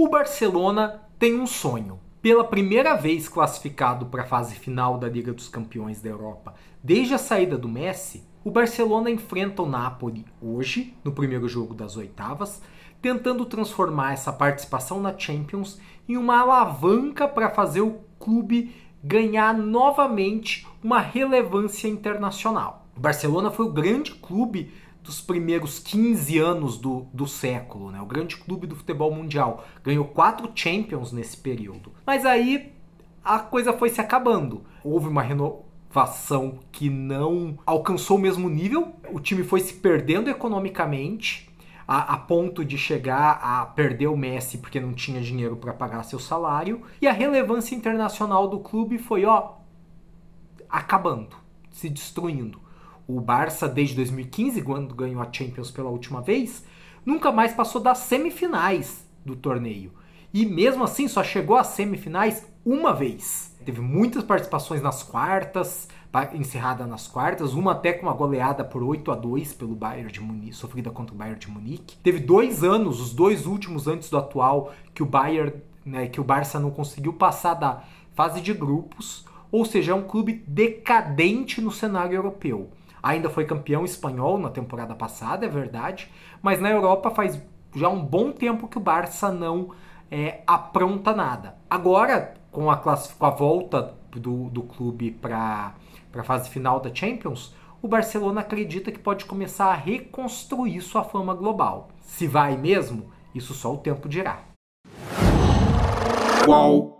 O Barcelona tem um sonho. Pela primeira vez classificado para a fase final da Liga dos Campeões da Europa desde a saída do Messi, o Barcelona enfrenta o Napoli hoje, no primeiro jogo das oitavas, tentando transformar essa participação na Champions em uma alavanca para fazer o clube ganhar novamente uma relevância internacional. O Barcelona foi o grande clube dos primeiros 15 anos do, do século, né? O grande clube do futebol mundial. Ganhou quatro Champions nesse período. Mas aí a coisa foi se acabando. Houve uma renovação que não alcançou o mesmo nível. O time foi se perdendo economicamente. A, a ponto de chegar a perder o Messi porque não tinha dinheiro para pagar seu salário. E a relevância internacional do clube foi, ó, acabando, se destruindo. O Barça, desde 2015, quando ganhou a Champions pela última vez, nunca mais passou das semifinais do torneio. E mesmo assim, só chegou às semifinais uma vez. Teve muitas participações nas quartas, encerrada nas quartas, uma até com uma goleada por 8 a 2 pelo Bayern de Munique, sofrida contra o Bayern de Munique. Teve dois anos, os dois últimos antes do atual, que o Bayern, né, que o Barça não conseguiu passar da fase de grupos, ou seja, é um clube decadente no cenário europeu. Ainda foi campeão espanhol na temporada passada, é verdade, mas na Europa faz já um bom tempo que o Barça não é, apronta nada. Agora, com a, class... com a volta do, do clube para a fase final da Champions, o Barcelona acredita que pode começar a reconstruir sua fama global. Se vai mesmo, isso só o tempo dirá. Qual